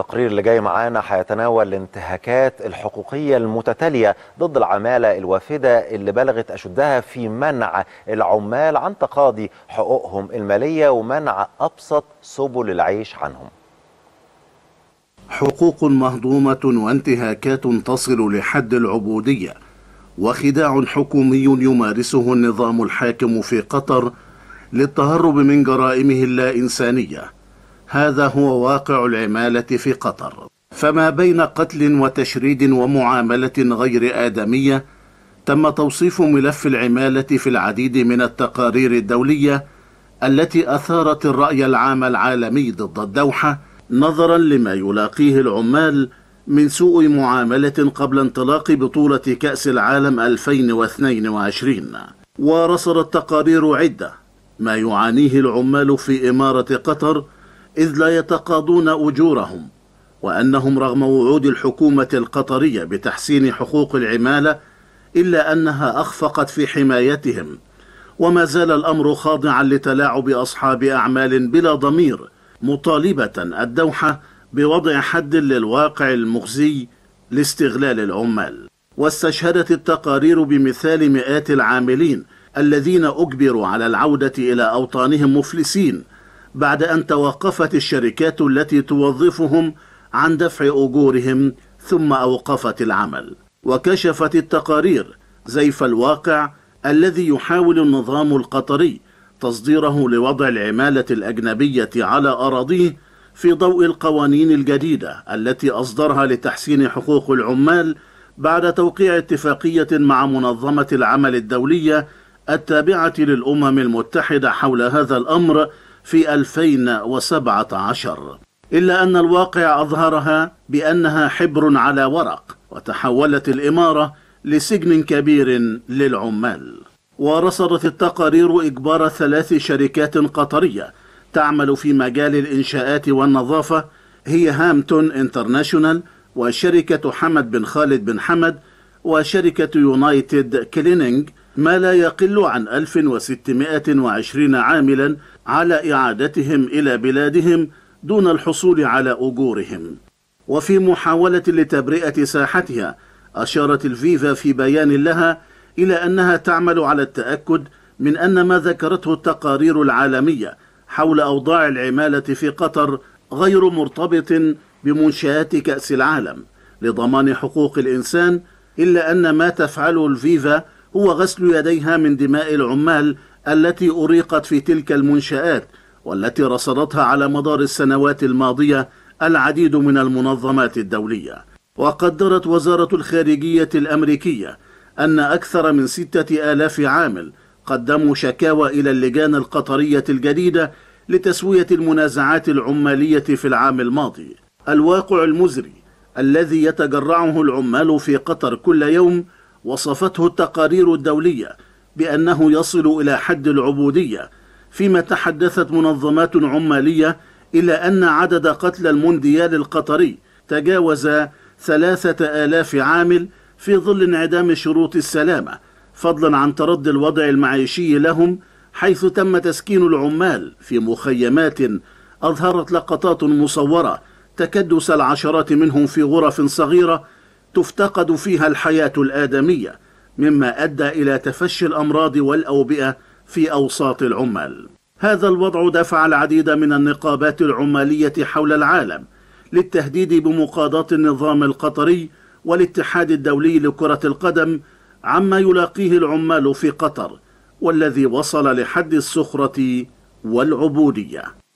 التقرير اللي جاي معانا هيتناول الانتهاكات الحقوقية المتتالية ضد العمالة الوافدة اللي بلغت أشدها في منع العمال عن تقاضي حقوقهم المالية ومنع أبسط سبل العيش عنهم حقوق مهضومة وانتهاكات تصل لحد العبودية وخداع حكومي يمارسه النظام الحاكم في قطر للتهرب من جرائمه اللا إنسانية هذا هو واقع العمالة في قطر فما بين قتل وتشريد ومعاملة غير آدمية تم توصيف ملف العمالة في العديد من التقارير الدولية التي أثارت الرأي العام العالمي ضد الدوحة نظرا لما يلاقيه العمال من سوء معاملة قبل انطلاق بطولة كأس العالم 2022 ورصدت تقارير عدة ما يعانيه العمال في إمارة قطر إذ لا يتقاضون أجورهم وأنهم رغم وعود الحكومة القطرية بتحسين حقوق العمالة إلا أنها أخفقت في حمايتهم وما زال الأمر خاضعا لتلاعب أصحاب أعمال بلا ضمير مطالبة الدوحة بوضع حد للواقع المخزي لاستغلال العمال واستشهدت التقارير بمثال مئات العاملين الذين أجبروا على العودة إلى أوطانهم مفلسين بعد أن توقفت الشركات التي توظفهم عن دفع أجورهم ثم أوقفت العمل وكشفت التقارير زيف الواقع الذي يحاول النظام القطري تصديره لوضع العمالة الأجنبية على أراضيه في ضوء القوانين الجديدة التي أصدرها لتحسين حقوق العمال بعد توقيع اتفاقية مع منظمة العمل الدولية التابعة للأمم المتحدة حول هذا الأمر في 2017 إلا أن الواقع أظهرها بأنها حبر على ورق وتحولت الإمارة لسجن كبير للعمال ورصدت التقارير إجبار ثلاث شركات قطرية تعمل في مجال الإنشاءات والنظافة هي هامتون انترناشونال وشركة حمد بن خالد بن حمد وشركة يونايتد كلينينج ما لا يقل عن 1620 عاملا على إعادتهم إلى بلادهم دون الحصول على أجورهم وفي محاولة لتبرئة ساحتها أشارت الفيفا في بيان لها إلى أنها تعمل على التأكد من أن ما ذكرته التقارير العالمية حول أوضاع العمالة في قطر غير مرتبط بمنشآت كأس العالم لضمان حقوق الإنسان إلا أن ما تفعله الفيفا هو غسل يديها من دماء العمال التي أريقت في تلك المنشآت والتي رصدتها على مدار السنوات الماضية العديد من المنظمات الدولية وقدرت وزارة الخارجية الأمريكية أن أكثر من ستة آلاف عامل قدموا شكاوى إلى اللجان القطرية الجديدة لتسوية المنازعات العمالية في العام الماضي الواقع المزري الذي يتجرعه العمال في قطر كل يوم وصفته التقارير الدولية بأنه يصل إلى حد العبودية فيما تحدثت منظمات عمالية إلى أن عدد قتل المونديال القطري تجاوز ثلاثة آلاف عامل في ظل انعدام شروط السلامة فضلا عن ترد الوضع المعيشي لهم حيث تم تسكين العمال في مخيمات أظهرت لقطات مصورة تكدس العشرات منهم في غرف صغيرة تفتقد فيها الحياة الآدمية مما أدى إلى تفشي الأمراض والأوبئة في أوساط العمال هذا الوضع دفع العديد من النقابات العمالية حول العالم للتهديد بمقاضاة النظام القطري والاتحاد الدولي لكرة القدم عما يلاقيه العمال في قطر والذي وصل لحد السخرة والعبودية